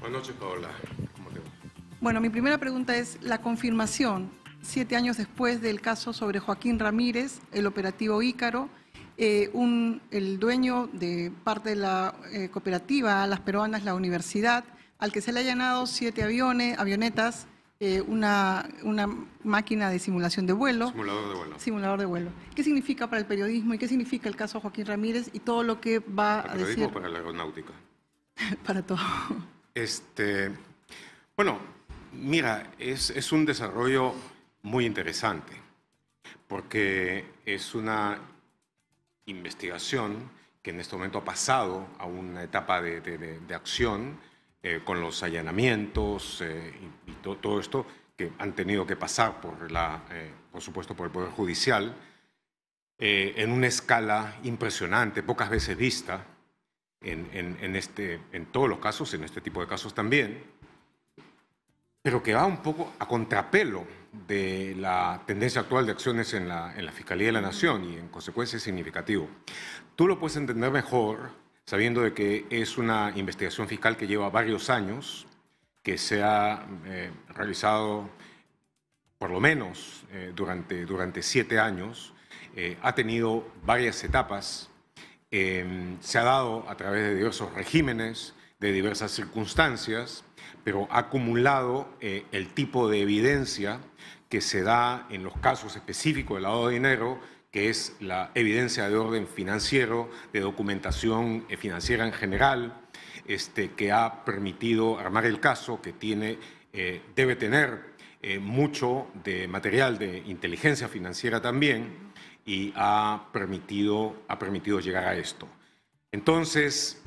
Buenas noches, Paola. ¿Cómo te va? Bueno, mi primera pregunta es la confirmación, siete años después del caso sobre Joaquín Ramírez, el operativo Ícaro, eh, un, el dueño de parte de la eh, cooperativa Las Peruanas, la universidad, al que se le ha dado siete aviones, avionetas, eh, una, una, máquina de simulación de vuelo. Simulador de vuelo. Simulador de vuelo. ¿Qué significa para el periodismo y qué significa el caso Joaquín Ramírez y todo lo que va a decir? Para la aeronáutica. para todo. Este, bueno, mira, es, un desarrollo muy interesante, porque es una investigación que en este momento ha pasado a una etapa de, acción eh, con los allanamientos eh, y, todo, esto que han tenido que pasar por la, eh, por supuesto, por el poder judicial en una escala impresionante, pocas veces vista en, en, este, en todos los casos, en este tipo de casos también, pero que va un poco a contrapelo de la tendencia actual de acciones en la, en la Fiscalía de la Nación y en consecuencia es significativo. Tú lo puedes entender mejor sabiendo de que es una investigación fiscal que lleva varios años, que se ha eh, realizado por lo menos eh, durante, durante siete años, eh, ha tenido varias etapas Em, se ha dado a través de diversos regímenes, de diversas circunstancias, pero ha acumulado eh, el tipo de evidencia que se da en los casos específicos del lavado de dinero, que es la evidencia de orden financiero, de documentación eh, financiera en general, este, que ha permitido armar el caso, que tiene, eh, debe tener mucho de material de inteligencia financiera también y ha permitido, ha permitido llegar a esto. Entonces,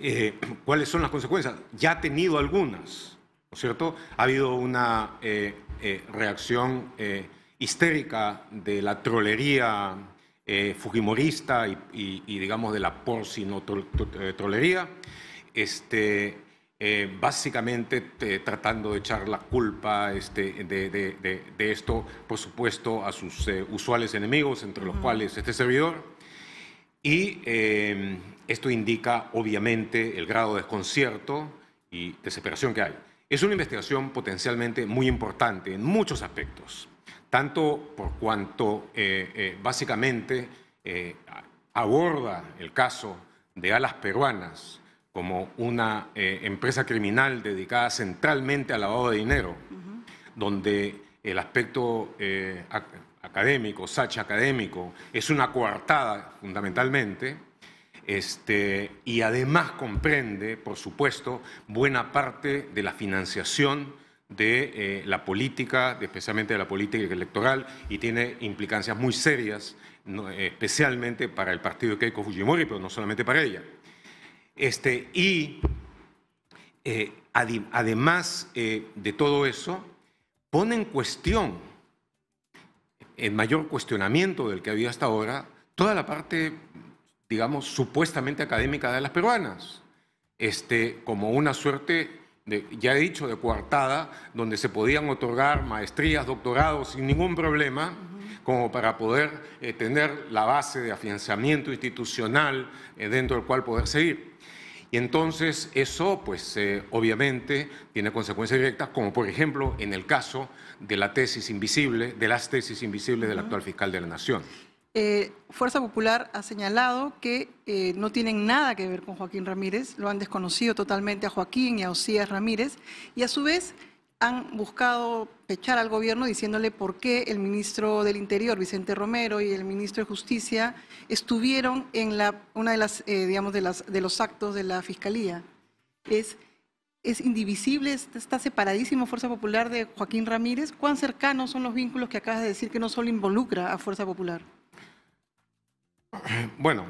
eh, ¿cuáles son las consecuencias? Ya ha tenido algunas, ¿no es cierto? Ha habido una eh, eh, reacción histérica de la trolería fujimorista y, digamos, de la porcino trolería. Este, eh, básicamente tratando de echar la culpa este, de, esto, por supuesto, a sus eh, usuales enemigos, entre los cuales este servidor. Y em, esto indica, obviamente, el grado de desconcierto y desesperación que hay. Es una investigación potencialmente muy importante en muchos aspectos, tanto por cuanto eh, básicamente aborda el caso de alas peruanas, como una eh, empresa criminal dedicada centralmente al lavado de dinero, donde el aspecto eh, académico, Sacha académico, es una coartada fundamentalmente, este, y además comprende, por supuesto, buena parte de la financiación de eh, la política, especialmente de la política electoral, y tiene implicancias muy serias, especialmente para el partido de Keiko Fujimori, pero no solamente para ella. Este, y eh, además eh, de todo eso, pone en cuestión, en mayor cuestionamiento del que había hasta ahora, toda la parte, digamos, supuestamente académica de las peruanas, este, como una suerte de, ya he dicho, de coartada, donde se podían otorgar maestrías, doctorados sin ningún problema, como para poder eh, tener la base de afianzamiento institucional dentro del cual poder seguir. Y entonces eso, pues eh, obviamente, tiene consecuencias directas, como por ejemplo en el caso de la tesis invisible, de las tesis invisibles del actual fiscal de la Nación. Eh, Fuerza Popular ha señalado que eh, no tienen nada que ver con Joaquín Ramírez, lo han desconocido totalmente a Joaquín y a Osías Ramírez, y a su vez han buscado pechar al gobierno diciéndole por qué el ministro del Interior, Vicente Romero, y el ministro de Justicia estuvieron en la, una de las, eh, digamos, de, los actos de la Fiscalía. Es, es indivisible, está separadísimo Fuerza Popular de Joaquín Ramírez. ¿Cuán cercanos son los vínculos que acabas de decir que no solo involucra a Fuerza Popular? Bueno,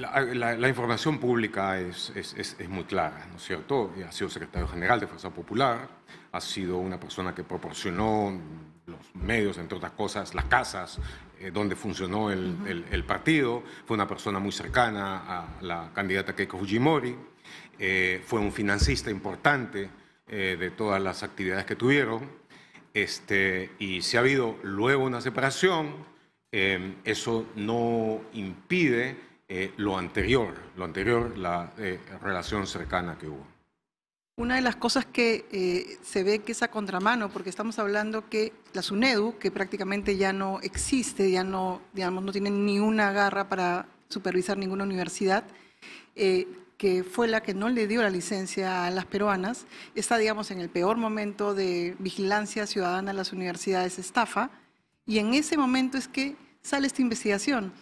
la, información pública es, es, es, muy clara, ¿no es cierto? Eh, ha sido secretario general de Fuerza Popular, ha sido una persona que proporcionó los medios, entre otras cosas, las casas eh, donde funcionó el, el, partido, fue una persona muy cercana a la candidata Keiko Fujimori, eh, fue un financista importante de todas las actividades que tuvieron, este, y si ha habido luego una separación, eso no impide eh, lo anterior, lo anterior, la eh, relación cercana que hubo. Una de las cosas que eh, se ve que esa contramano, porque estamos hablando que la SUNEDU, que prácticamente ya no existe, ya no, digamos, no tiene ni una garra para supervisar ninguna universidad, que fue la que no le dio la licencia a las peruanas, está, digamos, en el peor momento de vigilancia ciudadana de las universidades estafa, y en ese momento es que sale esta investigación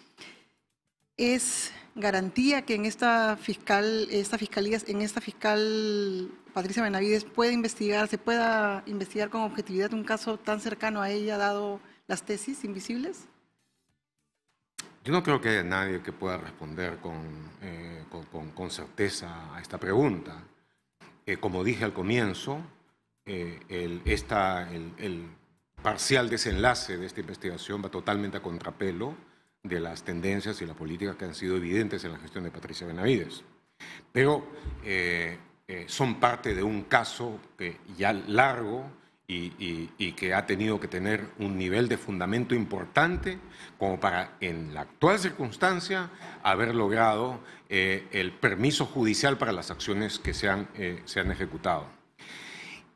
es garantía que en esta fiscal, esta fiscalía, en esta fiscal Patricia Benavides investigar, se pueda investigar con objetividad un caso tan cercano a ella, dado las tesis invisibles? Yo no creo que haya nadie que pueda responder con, eh, certeza a esta pregunta. Eh, como dije al comienzo, eh, el, parcial desenlace de esta investigación va totalmente a contrapelo de las tendencias y la política que han sido evidentes en la gestión de Patricia Benavides. Pero eh, eh, son parte de un caso que eh, ya largo y, que ha tenido que tener un nivel de fundamento importante como para, en la actual circunstancia, haber logrado el permiso judicial para las acciones que se han ejecutado.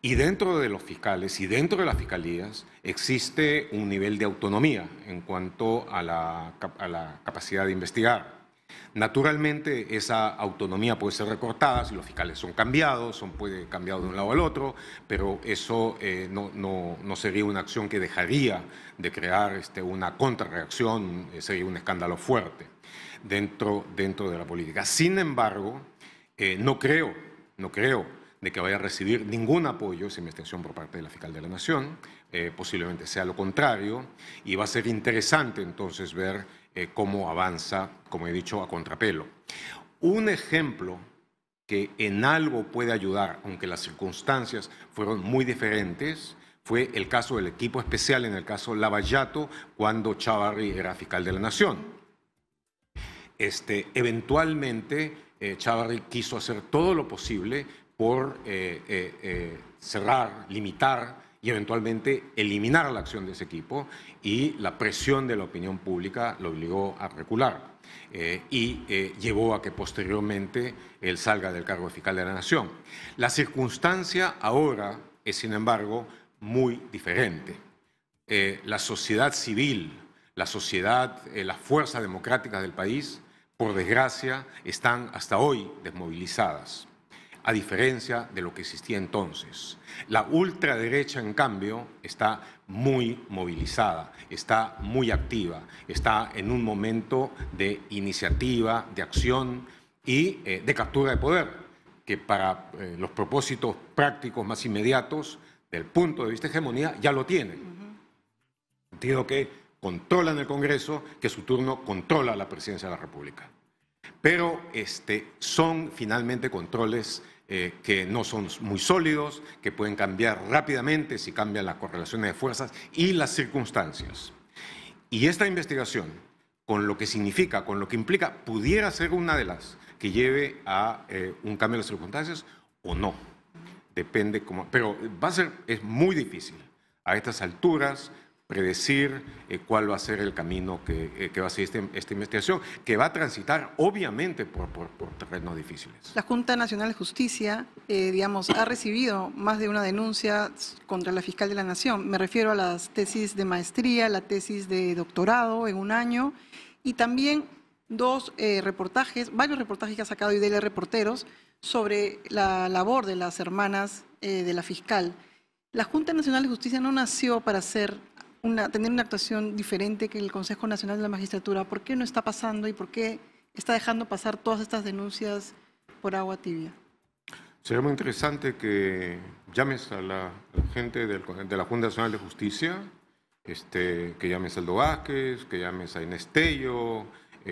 Y dentro de los fiscales y dentro de las fiscalías existe un nivel de autonomía en cuanto a la, capacidad de investigar. Naturalmente esa autonomía puede ser recortada si los fiscales son cambiados, son puede cambiados de un lado al otro, pero eso eh, no, sería una acción que dejaría de crear este, una contrarreacción, eh, sería un escándalo fuerte dentro, dentro de la política. Sin embargo, eh, no creo, no creo de que vaya a recibir ningún apoyo sin extensión por parte de la fiscal de la Nación, eh, posiblemente sea lo contrario, y va a ser interesante entonces ver eh, cómo avanza, como he dicho, a contrapelo. Un ejemplo que en algo puede ayudar, aunque las circunstancias fueron muy diferentes, fue el caso del equipo especial en el caso Lavallato cuando Chavarri era fiscal de la Nación. Este, eventualmente, eh, Chavarri quiso hacer todo lo posible por eh, eh, eh, cerrar, limitar y eventualmente eliminar la acción de ese equipo y la presión de la opinión pública lo obligó a recular y llevó a que posteriormente él salga del cargo fiscal de la nación. La circunstancia ahora es, sin embargo, muy diferente. la sociedad civil, la sociedad, las fuerzas democráticas del país, por desgracia, están hasta hoy desmovilizadas a diferencia de lo que existía entonces. La ultraderecha, en cambio, está muy movilizada, está muy activa, está en un momento de iniciativa, de acción y eh, de captura de poder, que para eh, los propósitos prácticos más inmediatos, del punto de vista de hegemonía, ya lo tienen. En el Sentido que controlan el Congreso, que su turno controla la presidencia de la República pero este, son finalmente controles eh, que no son muy sólidos, que pueden cambiar rápidamente si cambian las correlaciones de fuerzas y las circunstancias. Y esta investigación, con lo que significa, con lo que implica, pudiera ser una de las que lleve a eh, un cambio de las circunstancias o no. Depende cómo. Pero va a ser, es muy difícil a estas alturas predecir eh, cuál va a ser el camino que, eh, va a seguir este, esta investigación, que va a transitar obviamente por, terrenos difíciles. La Junta Nacional de Justicia, eh, digamos, ha recibido más de una denuncia contra la fiscal de la Nación. Me refiero a las tesis de maestría, la tesis de doctorado en un año y también dos reportajes, varios reportajes que ha sacado IDL Reporteros sobre la labor de las hermanas de la fiscal. La Junta Nacional de Justicia no nació para ser tener una actuación diferente que el Consejo Nacional de la Magistratura? ¿Por qué no está pasando y por qué está dejando pasar todas estas denuncias por agua tibia? Sería muy interesante que llames a la, gente del, de la Junta Nacional de Justicia, este, que llames a Aldo Vázquez, que llames a Inés eh,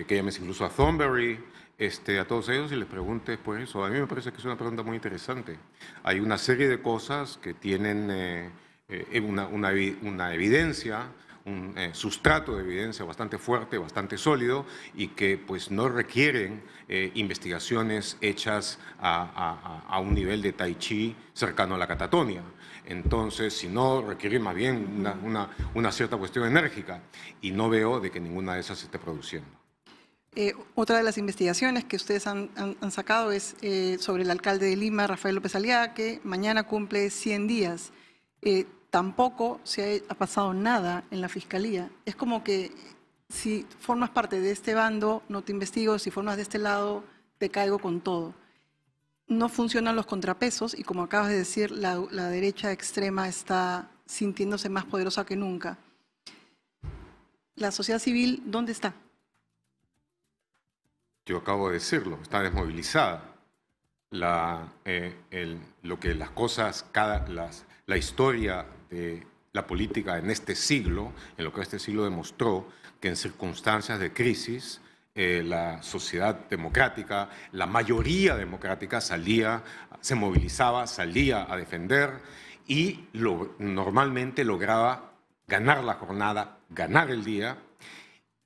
que llames incluso a Thornberry, este, a todos ellos y les preguntes por pues, eso. A mí me parece que es una pregunta muy interesante. Hay una serie de cosas que tienen eh, eh, eh, una, una, una, evidencia, un eh, sustrato de evidencia bastante fuerte, bastante sólido y que pues no requieren investigaciones hechas a, a, a, un nivel de tai chi cercano a la catatonia. Entonces, si no, requiere más bien una, una, una, cierta cuestión enérgica y no veo de que ninguna de esas se esté produciendo. otra de las investigaciones que ustedes han, sacado es sobre el alcalde de Lima, Rafael López Aliaga, que mañana cumple 100 días tampoco se ha, pasado nada en la fiscalía. Es como que si formas parte de este bando, no te investigo, si formas de este lado, te caigo con todo. No funcionan los contrapesos y como acabas de decir, la, derecha extrema está sintiéndose más poderosa que nunca. La sociedad civil, ¿dónde está? Yo acabo de decirlo, está desmovilizada. Eh, lo que las cosas, cada, las, la historia la política en este siglo, en lo que este siglo demostró, que en circunstancias de crisis eh, la sociedad democrática, la mayoría democrática salía, se movilizaba, salía a defender y normalmente lograba ganar la jornada, ganar el día,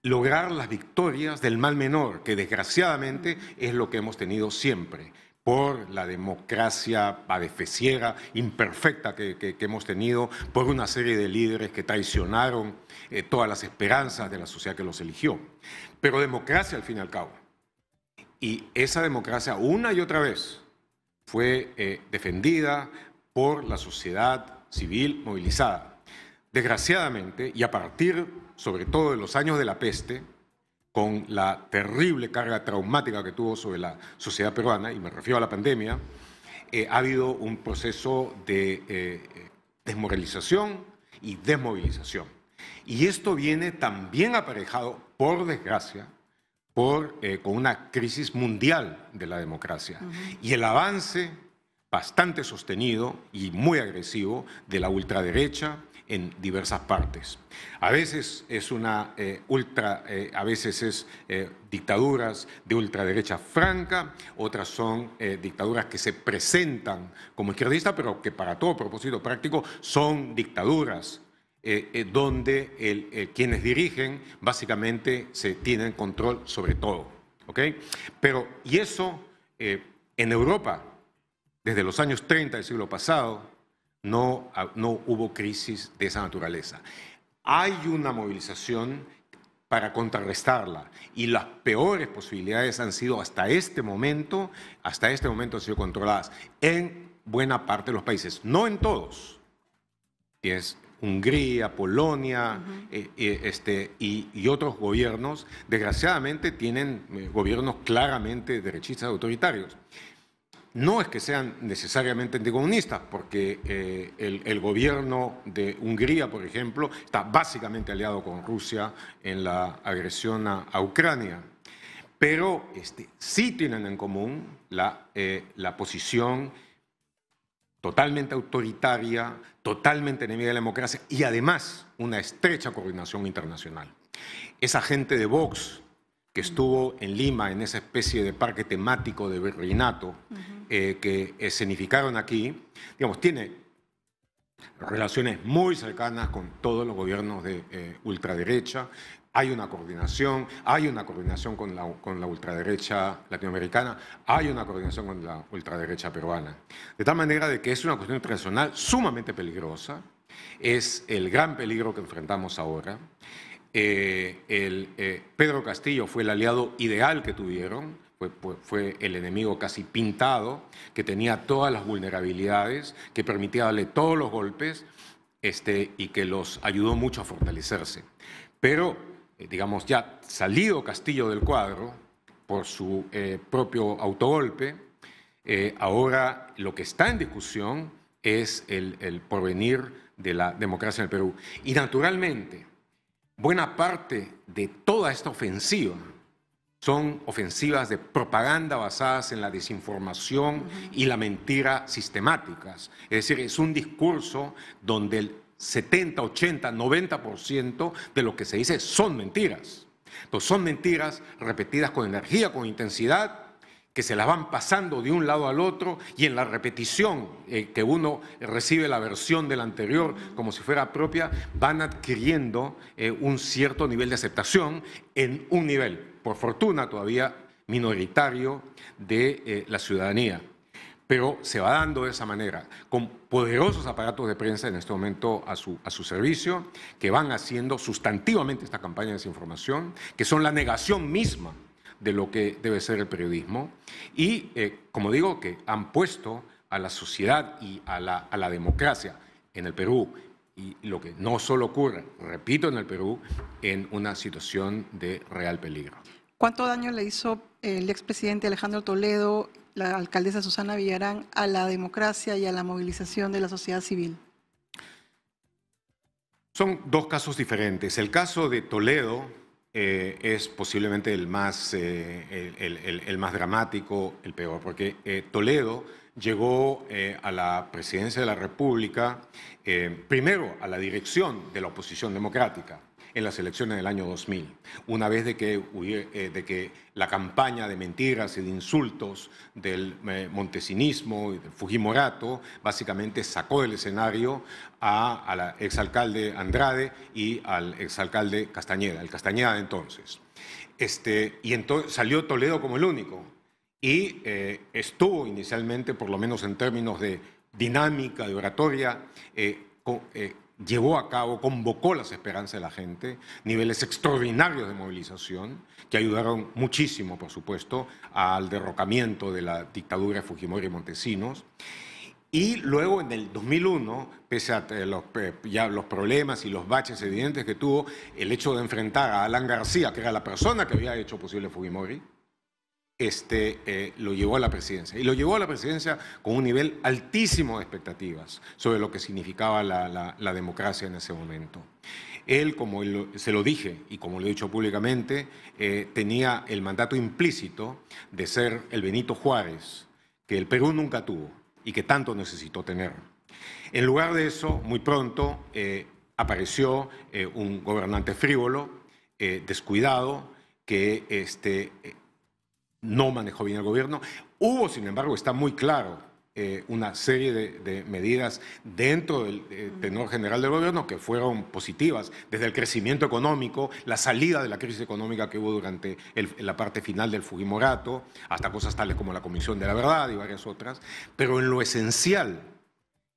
lograr las victorias del mal menor, que desgraciadamente es lo que hemos tenido siempre por la democracia padeciera imperfecta que, hemos tenido, por una serie de líderes que traicionaron eh, todas las esperanzas de la sociedad que los eligió. Pero democracia al fin y al cabo. Y esa democracia una y otra vez fue eh, defendida por la sociedad civil movilizada. Desgraciadamente, y a partir sobre todo de los años de la peste, con la terrible carga traumática que tuvo sobre la sociedad peruana, y me refiero a la pandemia, eh, ha habido un proceso de eh, eh, desmoralización y desmovilización. Y esto viene también aparejado, por desgracia, por, con una crisis mundial de la democracia y el avance bastante sostenido y muy agresivo de la ultraderecha, en diversas partes. A veces es una eh, ultra, eh, a veces es eh, dictaduras de ultraderecha franca, otras son dictaduras que se presentan como izquierdistas, pero que para todo propósito práctico son dictaduras donde quienes dirigen básicamente se tienen control sobre todo. ¿Ok? Pero, y eso en Europa, desde los años 30 del siglo pasado, no, ah, no hubo crisis de esa naturaleza. Hay una movilización para contrarrestarla y las peores posibilidades han sido hasta este momento, hasta este momento han sido controladas en buena parte de los países, no en todos. Es Hungría, Polonia eh, eh, este, y, y, otros gobiernos, desgraciadamente tienen eh, gobiernos claramente derechistas autoritarios no es que sean necesariamente anticomunistas, porque eh, el, gobierno de Hungría, por ejemplo, está básicamente aliado con Rusia en la agresión a, Ucrania, pero este, sí tienen en común eh, la, posición totalmente autoritaria, totalmente enemiga de la democracia y además una estrecha coordinación internacional. Esa gente de Vox que estuvo en Lima en esa especie de parque temático de Berlinato, eh, que escenificaron aquí, digamos, tiene relaciones muy cercanas con todos los gobiernos de eh, ultraderecha. Hay una coordinación, hay una coordinación con la, con la ultraderecha latinoamericana, hay una coordinación con la ultraderecha peruana. De tal manera de que es una cuestión internacional sumamente peligrosa, es el gran peligro que enfrentamos ahora. Eh, el, Pedro Castillo fue el aliado ideal que tuvieron, fue el enemigo casi pintado, que tenía todas las vulnerabilidades, que permitía darle todos los golpes este, y que los ayudó mucho a fortalecerse. Pero, eh, digamos, ya salido Castillo del cuadro por su eh, propio autogolpe, eh, ahora lo que está en discusión es el porvenir de la democracia en el Perú. Y naturalmente, buena parte de toda esta ofensiva son ofensivas de propaganda basadas en la desinformación y la mentira sistemáticas. Es decir, es un discurso donde el 70, 80, 90% de lo que se dice son mentiras. Entonces, son mentiras repetidas con energía, con intensidad, que se las van pasando de un lado al otro y en la repetición eh, que uno recibe la versión la anterior como si fuera propia, van adquiriendo eh, un cierto nivel de aceptación en un nivel, por fortuna todavía minoritario, de eh, la ciudadanía. Pero se va dando de esa manera, con poderosos aparatos de prensa en este momento a su, a su servicio, que van haciendo sustantivamente esta campaña de desinformación, que son la negación misma de lo que debe ser el periodismo. Y, eh, como digo, que han puesto a la sociedad y a la, a la democracia en el Perú y lo que no solo ocurre, repito, en el Perú, en una situación de real peligro. ¿Cuánto daño le hizo el expresidente Alejandro Toledo, la alcaldesa Susana Villarán, a la democracia y a la movilización de la sociedad civil? Son dos casos diferentes. El caso de Toledo eh, es posiblemente el más, eh, el, más dramático, el peor, porque eh, Toledo llegó a la presidencia de la República, primero a la dirección de la oposición democrática, en las elecciones del año 2000, una vez de que, eh, de que la campaña de mentiras y de insultos del eh, montesinismo y del Fujimorato básicamente sacó del escenario a, a la exalcalde Andrade y al exalcalde Castañeda, el Castañeda de entonces. Este, y entonces salió Toledo como el único y eh, estuvo inicialmente, por lo menos en términos de dinámica, de oratoria, con, llevó a cabo, convocó las esperanzas de la gente, niveles extraordinarios de movilización que ayudaron muchísimo, por supuesto, al derrocamiento de la dictadura de Fujimori y Montesinos. Y luego en el 2001, pese a los, eh, los problemas y los baches evidentes que tuvo, el hecho de enfrentar a Alan García, que era la persona que había hecho posible Fujimori, este, eh, lo llevó a la presidencia. Y lo llevó a la presidencia con un nivel altísimo de expectativas sobre lo que significaba la, democracia en ese momento. Él, como se lo dije y como lo he dicho públicamente, eh, tenía el mandato implícito de ser el Benito Juárez, que el Perú nunca tuvo y que tanto necesitó tener. En lugar de eso, muy pronto eh, apareció un gobernante frívolo, descuidado, que este, no manejó bien el gobierno. Hubo, sin embargo, está muy claro, eh, una serie de, medidas dentro del eh, tenor general del gobierno que fueron positivas, desde el crecimiento económico, la salida de la crisis económica que hubo durante la parte final del Fujimorato, hasta cosas tales como la Comisión de la Verdad y varias otras, pero en lo esencial,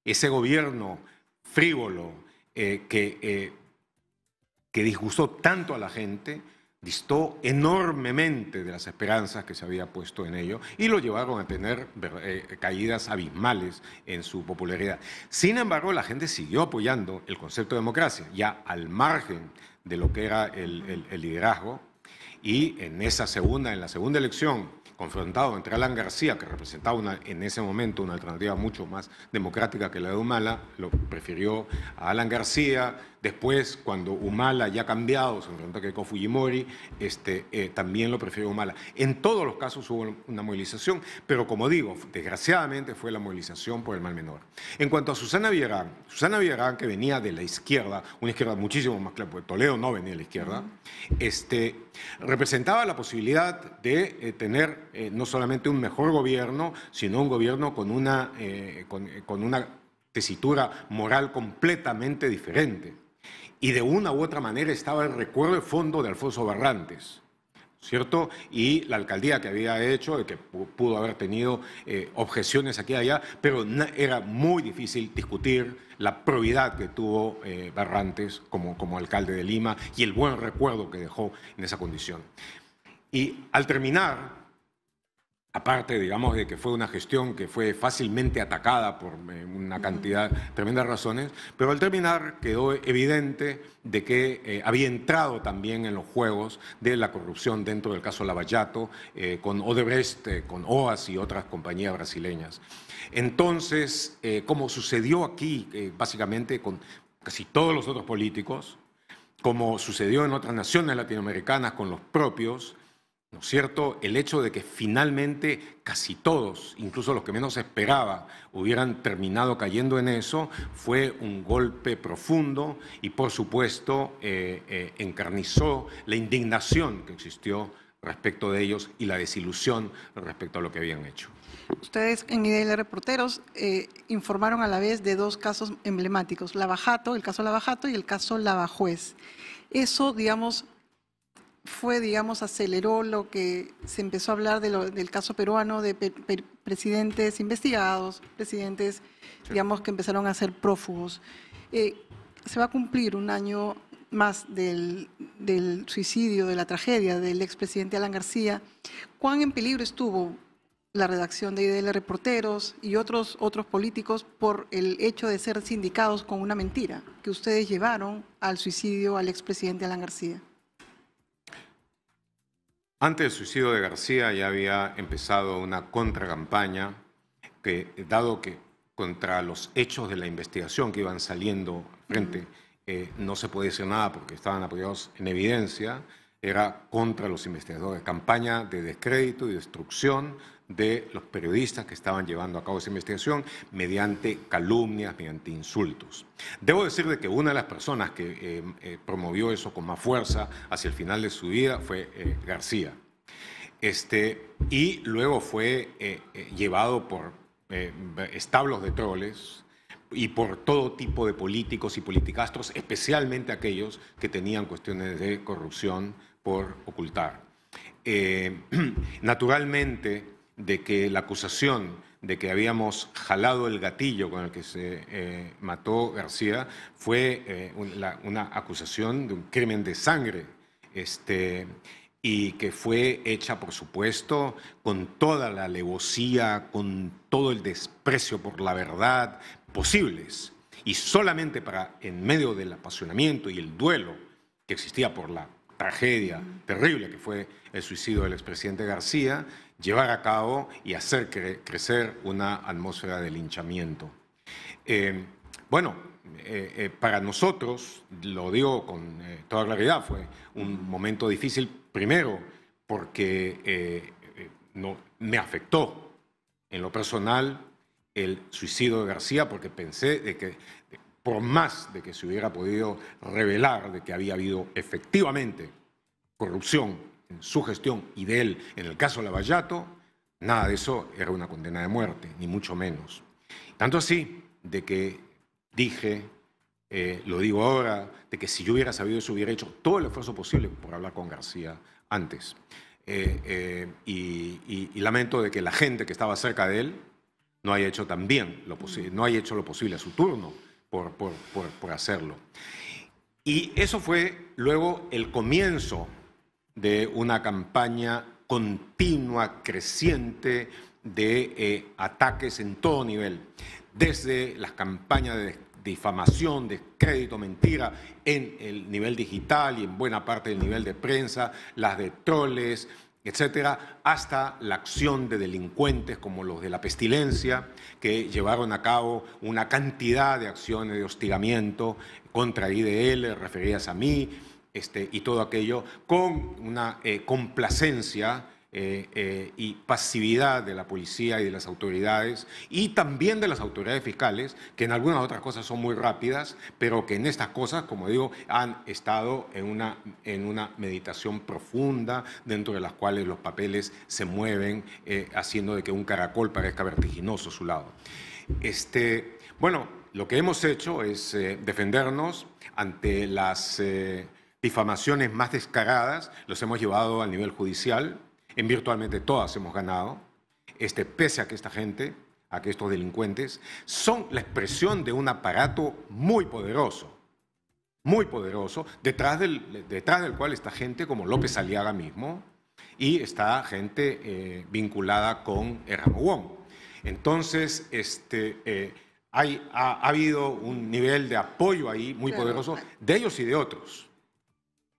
ese gobierno frívolo eh, que disgustó tanto a la gente, distó enormemente de las esperanzas que se había puesto en ello y lo llevaron a tener eh, caídas abismales en su popularidad. Sin embargo, la gente siguió apoyando el concepto de democracia, ya al margen de lo que era el, liderazgo, y en esa segunda, en la segunda elección, confrontado entre Alan García, que representaba en ese momento una alternativa mucho más democrática que la de Humala, lo prefirió a Alan García, Después, cuando Humala ya ha cambiado, se enfrenta que con Fujimori, este, eh, también lo prefirió Humala. En todos los casos hubo una movilización, pero como digo, desgraciadamente fue la movilización por el mal menor. En cuanto a Susana Villarán, Susana Villarán, que venía de la izquierda, una izquierda muchísimo más clara, porque Toledo no venía de la izquierda, este, representaba la posibilidad de eh, tener eh, no solamente un mejor gobierno, sino un gobierno con una, con una tesitura moral completamente diferente y de una u otra manera estaba el recuerdo de fondo de Alfonso Barrantes. ¿Cierto? Y la alcaldía que había hecho, que pudo haber tenido eh, objeciones aquí y allá, pero era muy difícil discutir la probidad que tuvo eh, Barrantes como, como alcalde de Lima y el buen recuerdo que dejó en esa condición. Y al terminar aparte, digamos, de que fue una gestión que fue fácilmente atacada por eh, una cantidad tremendas razones, pero al terminar quedó evidente de que eh, había entrado también en los juegos de la corrupción dentro del caso Lavallato, eh, con Odebrecht, con OAS y otras compañías brasileñas. Entonces, como sucedió aquí, básicamente con casi todos los otros políticos, como sucedió en otras naciones latinoamericanas con los propios, ¿No es cierto? El hecho de que finalmente casi todos, incluso los que menos esperaba, hubieran terminado cayendo en eso, fue un golpe profundo y por supuesto eh, eh, encarnizó la indignación que existió respecto de ellos y la desilusión respecto a lo que habían hecho. Ustedes en IDL Reporteros eh, informaron a la vez de dos casos emblemáticos, Lavajato, el caso Lavajato y el caso Lavajuez. Eso, digamos, fue, digamos, aceleró lo que se empezó a hablar del caso peruano de presidentes investigados, presidentes, digamos, que empezaron a ser prófugos. Eh, se va a cumplir un año más del, suicidio, de la tragedia del expresidente Alan García. ¿Cuán en peligro estuvo la redacción de IDL Reporteros y otros, otros políticos por el hecho de ser sindicados con una mentira que ustedes llevaron al suicidio al expresidente Alan García? Antes del suicidio de García ya había empezado una contracampaña que, dado que contra los hechos de la investigación que iban saliendo frente, eh, no se podía decir nada porque estaban apoyados en evidencia, era contra los investigadores, campaña de descrédito y destrucción de los periodistas que estaban llevando a cabo esa investigación mediante calumnias, mediante insultos. Debo decir de que una de las personas que eh, eh, promovió eso con más fuerza hacia el final de su vida fue eh, García. Este, y luego fue llevado por establos de troles y por todo tipo de políticos y politicastros, especialmente aquellos que tenían cuestiones de corrupción por ocultar. naturalmente, de que la acusación de que habíamos jalado el gatillo con el que se eh, mató García fue eh, una acusación de un crimen de sangre este, y que fue hecha, por supuesto, con toda la alevosía, con todo el desprecio por la verdad posibles y solamente para, en medio del apasionamiento y el duelo que existía por la tragedia terrible que fue el suicidio del expresidente García, llevar a cabo y hacer crecer una atmósfera de linchamiento. Eh, bueno, eh, eh, para nosotros, lo digo con toda claridad, fue un momento difícil, primero, porque no, me afectó en lo personal el suicidio de García, porque pensé de que por más de que se hubiera podido revelar de que había habido efectivamente corrupción su gestión y de él en el caso Lavallato, nada de eso era una condena de muerte, ni mucho menos. Tanto así de que dije, eh, lo digo ahora, de que si yo hubiera sabido eso hubiera hecho todo el esfuerzo posible por hablar con García antes. Eh, eh, y, lamento de que la gente que estaba cerca de él no haya hecho también lo posible, no hecho lo posible a su turno por, por, por hacerlo. Y eso fue luego el comienzo de una campaña continua, creciente, de eh, ataques en todo nivel, desde las campañas de difamación, de crédito, mentira en el nivel digital y en buena parte del nivel de prensa, las de troles, etcétera, hasta la acción de delincuentes como los de la pestilencia, que llevaron a cabo una cantidad de acciones de hostigamiento contra IDL referidas a mí, este, y todo aquello con una eh, complacencia eh, eh, y pasividad de la policía y de las autoridades y también de las autoridades fiscales, que en algunas otras cosas son muy rápidas, pero que en estas cosas, como digo, han estado en una, en una meditación profunda dentro de las cuales los papeles se mueven, haciendo de que un caracol parezca vertiginoso a su lado. Este, bueno, lo que hemos hecho es defendernos ante las difamaciones más descaradas, los hemos llevado al nivel judicial, en virtualmente todas hemos ganado, este, pese a que esta gente, a que estos delincuentes, son la expresión de un aparato muy poderoso, muy poderoso, detrás del, detrás del cual está gente como López Aliaga mismo y está gente eh, vinculada con Ramón Wong. Entonces, este... Eh, hay, ha, habido un nivel de apoyo ahí muy poderoso de ellos y de otros.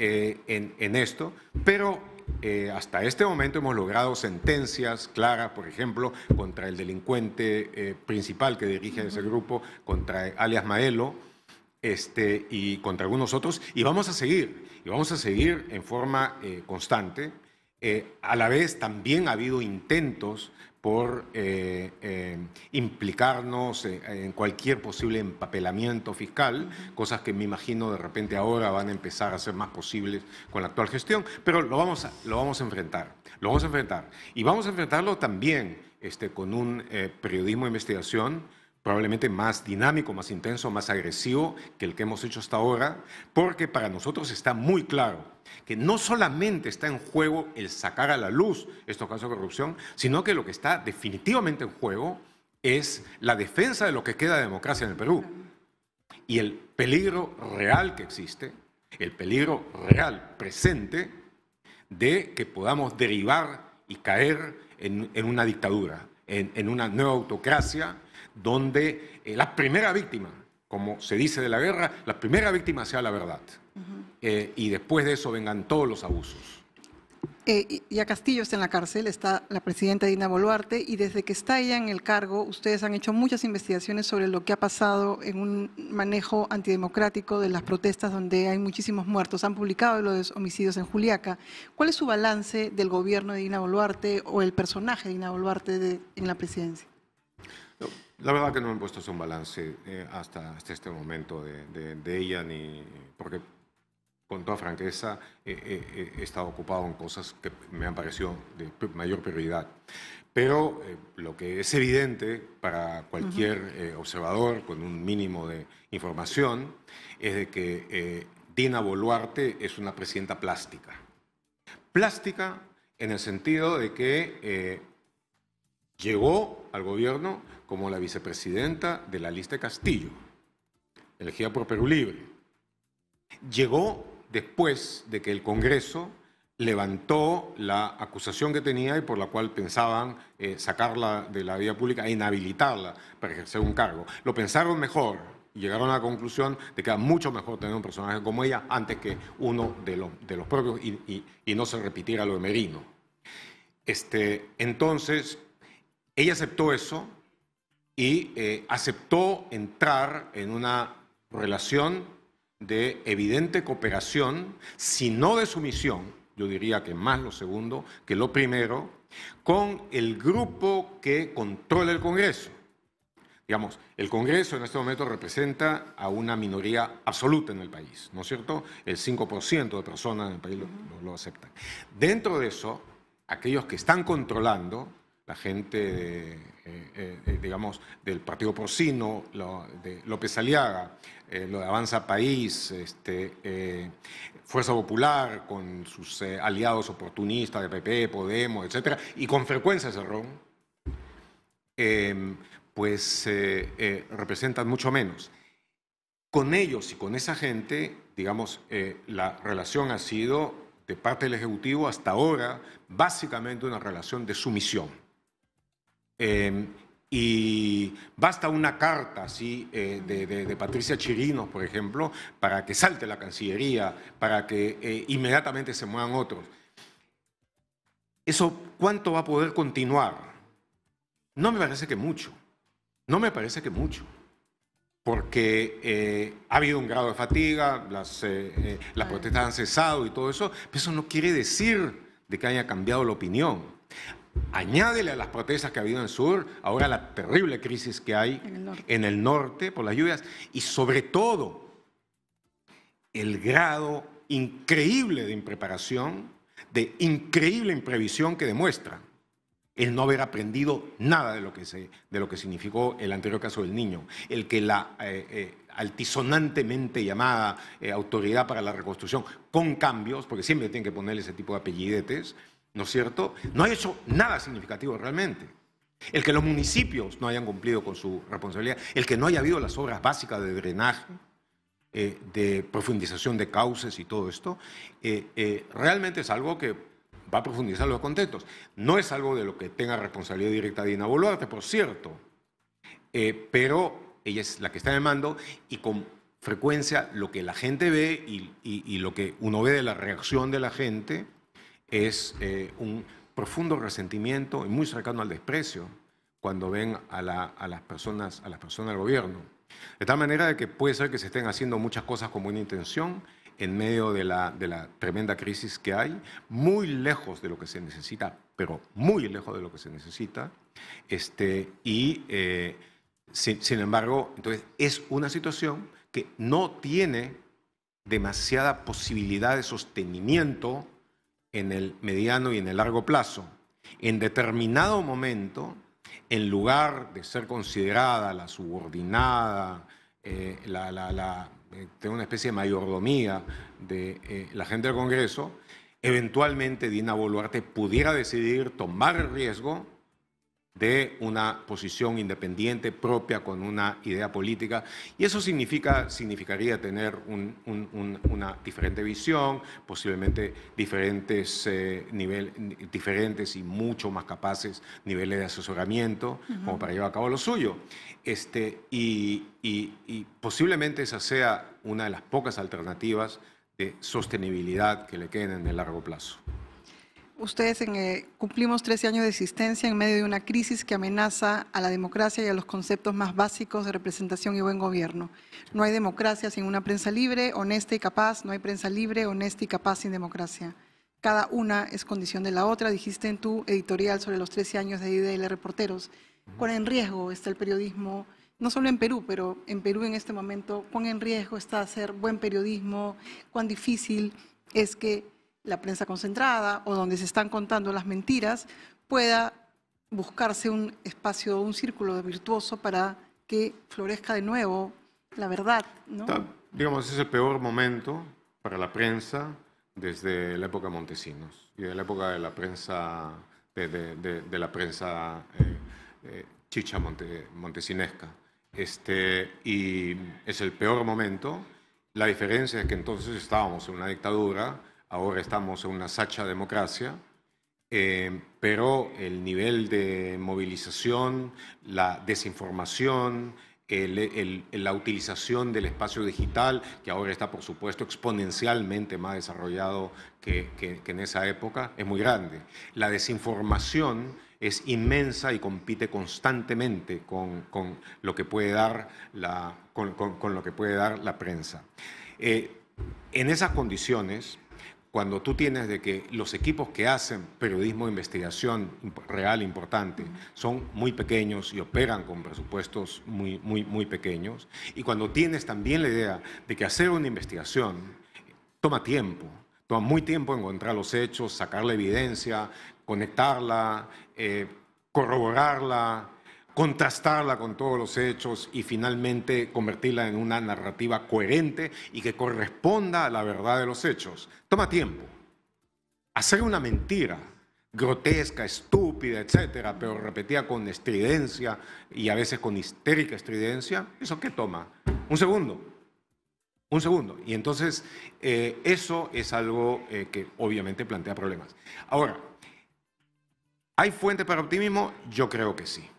Eh, en, esto, pero eh, hasta este momento hemos logrado sentencias claras, por ejemplo, contra el delincuente eh, principal que dirige ese grupo, contra alias Maelo este, y contra algunos otros, y vamos a seguir, y vamos a seguir en forma constante. a la vez también ha habido intentos por eh, eh, implicarnos eh, en cualquier posible empapelamiento fiscal, cosas que me imagino de repente ahora van a empezar a ser más posibles con la actual gestión, pero lo vamos a, lo vamos a enfrentar, lo vamos a enfrentar. Y vamos a enfrentarlo también este, con un periodismo de investigación probablemente más dinámico, más intenso, más agresivo que el que hemos hecho hasta ahora, porque para nosotros está muy claro que no solamente está en juego el sacar a la luz estos casos de corrupción, sino que lo que está definitivamente en juego es la defensa de lo que queda de democracia en el Perú y el peligro real que existe, el peligro real presente de que podamos derivar y caer en, una dictadura, en, en una nueva autocracia donde eh, la primera víctima, como se dice de la guerra, la primera víctima sea la verdad. Eh, y después de eso vengan todos los abusos. Eh, ya Castillo está en la cárcel, está la presidenta Dina Boluarte, y desde que está ella en el cargo, ustedes han hecho muchas investigaciones sobre lo que ha pasado en un manejo antidemocrático de las protestas donde hay muchísimos muertos. Han publicado los homicidios en Juliaca. ¿Cuál es su balance del gobierno de Dina Boluarte o el personaje de Dina Boluarte en la presidencia? La verdad que no me he puesto un balance eh, hasta, este momento de, ella, ni, porque con toda franqueza eh, eh, he estado ocupado en cosas que me han parecido de mayor prioridad. Pero lo que es evidente para cualquier observador con un mínimo de información es de que Dina Boluarte es una presidenta plástica. Plástica en el sentido de que llegó al gobierno como la vicepresidenta de la lista Castillo, elegida por Perú Libre. Llegó después de que el Congreso levantó la acusación que tenía y por la cual pensaban eh, sacarla de la vida pública e inhabilitarla para ejercer un cargo. Lo pensaron mejor y llegaron a la conclusión de que era mucho mejor tener un personaje como ella antes que uno de, los, de los propios y, no se repitiera lo de Merino. Este, entonces, ella aceptó eso, y eh, aceptó entrar en una relación de evidente cooperación, si no de sumisión, yo diría que más lo segundo que lo primero, con el grupo que controla el Congreso. Digamos, el Congreso en este momento representa a una minoría absoluta en el país, ¿no es cierto? El 5% de personas en el país lo, lo aceptan. Dentro de eso, aquellos que están controlando la gente, eh, eh, digamos, del Partido Porcino, de López Aliaga, eh, lo de Avanza País, este, Fuerza Popular, con sus aliados oportunistas de PP, Podemos, etcétera, y con frecuencia Cerrón, em, pues representan mucho menos. Con ellos y con esa gente, digamos, la relación ha sido de parte del Ejecutivo hasta ahora básicamente una relación de sumisión Em, y basta una carta así eh, de, Patricia Chirinos, por ejemplo, para que salte la Cancillería, para que eh, inmediatamente se muevan otros. ¿Eso cuánto va a poder continuar? No me parece que mucho. No me parece que mucho. Porque eh, ha habido un grado de fatiga, las, las protestas han cesado y todo eso, pero eso no quiere decir de que haya cambiado la opinión. Añádele a las protestas que ha habido en el sur, ahora la terrible crisis que hay en el, norte por las lluvias y sobre todo el grado increíble de impreparación, de increíble imprevisión que demuestra el no haber aprendido nada de lo que, se, de lo que significó el anterior caso del niño, el que la eh, eh, altisonantemente llamada eh, autoridad para la reconstrucción, con cambios, porque siempre tienen que ponerle ese tipo de apellidetes, ¿no es cierto? No ha hecho nada significativo realmente. El que los municipios no hayan cumplido con su responsabilidad, el que no haya habido las obras básicas de drenaje, eh, de profundización de cauces y todo esto, eh, eh, realmente es algo que va a profundizar los contextos. No es algo de lo que tenga responsabilidad directa Dina Boluarte, por cierto, pero ella es la que está en mando y con frecuencia lo que la gente ve y, y lo que uno ve de la reacción de la gente es eh, un profundo resentimiento y muy cercano al desprecio cuando ven a, las personas, a las personas del gobierno. De tal manera de que puede ser que se estén haciendo muchas cosas con buena intención en medio de la, tremenda crisis que hay, muy lejos de lo que se necesita, pero muy lejos de lo que se necesita. Este, y eh, sin, sin embargo, entonces es una situación que no tiene demasiada posibilidad de sostenimiento en el mediano y en el largo plazo. En determinado momento, en lugar de ser considerada la subordinada, eh, la, eh, una especie de mayordomía de eh, la gente del Congreso, eventualmente Dina Boluarte pudiera decidir tomar el riesgo de una posición independiente propia con una idea política. Y eso significaría tener una diferente visión, posiblemente diferentes, eh, diferentes y mucho más capaces niveles de asesoramiento como para llevar a cabo lo suyo. Este, y, y posiblemente esa sea una de las pocas alternativas de sostenibilidad que le queden en el largo plazo ustedes eh, cumplimos 13 años de existencia en medio de una crisis que amenaza a la democracia y a los conceptos más básicos de representación y buen gobierno. No hay democracia sin una prensa libre, honesta y capaz, no hay prensa libre, honesta y capaz sin democracia. Cada una es condición de la otra, dijiste en tu editorial sobre los 13 años de IDL Reporteros. ¿Cuán en riesgo está el periodismo? no solo en Perú, pero en Perú en este momento, cuán en riesgo está hacer buen periodismo, cuán difícil es que la prensa concentrada o donde se están contando las mentiras, pueda buscarse un espacio, un círculo virtuoso para que florezca de nuevo la verdad. ¿no? digamos, es el peor momento para la prensa desde la época Montesinos y de la época de la prensa, de, la prensa eh, eh, chicha montesinesca. Este, y es el peor momento. La diferencia es que entonces estábamos en una dictadura ahora estamos en una sacha democracia, eh, pero el nivel de movilización, la desinformación, la utilización del espacio digital, que ahora está por supuesto exponencialmente más desarrollado que, en esa época, es muy grande. La desinformación es inmensa y compite constantemente con, lo, que puede dar la, con, lo que puede dar la prensa. Eh, en esas condiciones, cuando tú tienes de que los equipos que hacen periodismo de investigación real importante son muy pequeños y operan con presupuestos muy, muy, muy pequeños, y cuando tienes también la idea de que hacer una investigación toma tiempo, toma muy tiempo encontrar los hechos, sacar la evidencia, conectarla, eh, corroborarla, contrastarla con todos los hechos y finalmente convertirla en una narrativa coherente y que corresponda a la verdad de los hechos. Toma tiempo. Hacer una mentira grotesca, estúpida, etcétera, pero repetida con estridencia y a veces con histérica estridencia, ¿eso qué toma? Un segundo. Un segundo. Y entonces eh, eso es algo eh, que obviamente plantea problemas. Ahora, ¿hay fuente para optimismo? Yo creo que sí.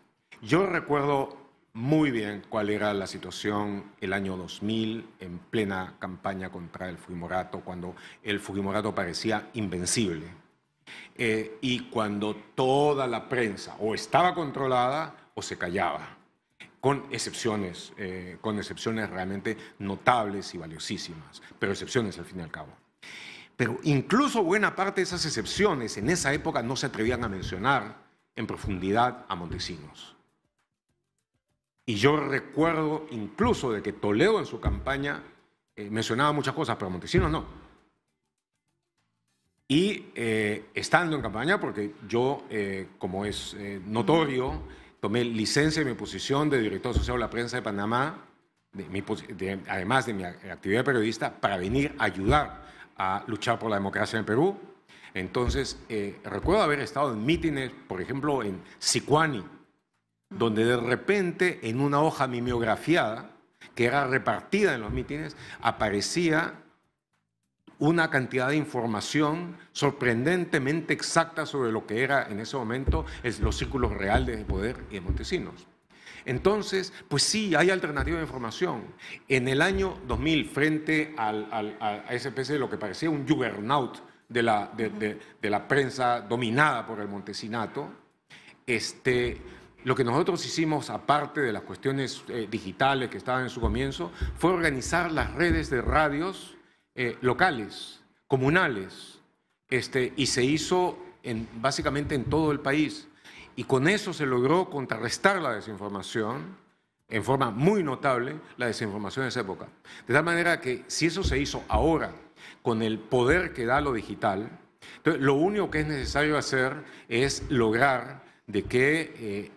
Yo recuerdo muy bien cuál era la situación el año 2000 en plena campaña contra el Fujimorato, cuando el Fujimorato parecía invencible eh, y cuando toda la prensa o estaba controlada o se callaba, con excepciones, eh, con excepciones realmente notables y valiosísimas, pero excepciones al fin y al cabo. Pero incluso buena parte de esas excepciones en esa época no se atrevían a mencionar en profundidad a Montesinos y yo recuerdo incluso de que Toledo en su campaña eh, mencionaba muchas cosas, pero Montesinos no. Y eh, estando en campaña, porque yo, eh, como es notorio, tomé licencia de mi posición de director social de la prensa de Panamá, además de mi actividad periodista, para venir a ayudar a luchar por la democracia en Perú. Entonces, recuerdo haber estado en mítines, por ejemplo, en Sicuani, donde de repente en una hoja mimeografiada que era repartida en los mítines aparecía una cantidad de información sorprendentemente exacta sobre lo que era en ese momento los círculos reales de poder y de Montesinos. Entonces, pues sí, hay alternativa de información. En el año 2000, frente a ese PC, lo que parecía un juggernaut de la, de la prensa dominada por el Montesinato, este, lo que nosotros hicimos, aparte de las cuestiones eh, digitales que estaban en su comienzo, fue organizar las redes de radios eh, locales, comunales, este, y se hizo en, básicamente en todo el país. Y con eso se logró contrarrestar la desinformación en forma muy notable, la desinformación de esa época. De tal manera que si eso se hizo ahora, con el poder que da lo digital, lo único que es necesario hacer es lograr de que... Eh,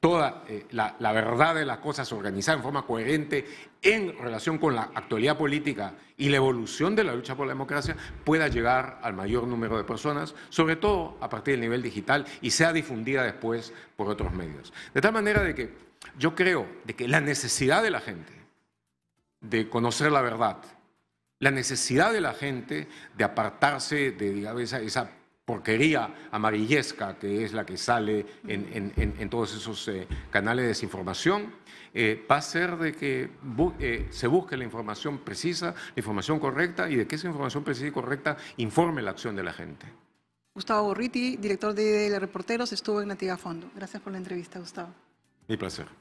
toda eh, la, verdad de las cosas organizada en forma coherente en relación con la actualidad política y la evolución de la lucha por la democracia pueda llegar al mayor número de personas, sobre todo a partir del nivel digital y sea difundida después por otros medios. De tal manera de que yo creo de que la necesidad de la gente de conocer la verdad, la necesidad de la gente de apartarse de esa, esa porquería amarillesca que es la que sale en, todos esos eh, canales de desinformación, eh, va a ser de que eh, se busque la información precisa, la información correcta y de que esa información precisa y correcta informe la acción de la gente. Gustavo Borriti, director de, de Reporteros, estuvo en Nativa Fondo. Gracias por la entrevista, Gustavo. Mi placer.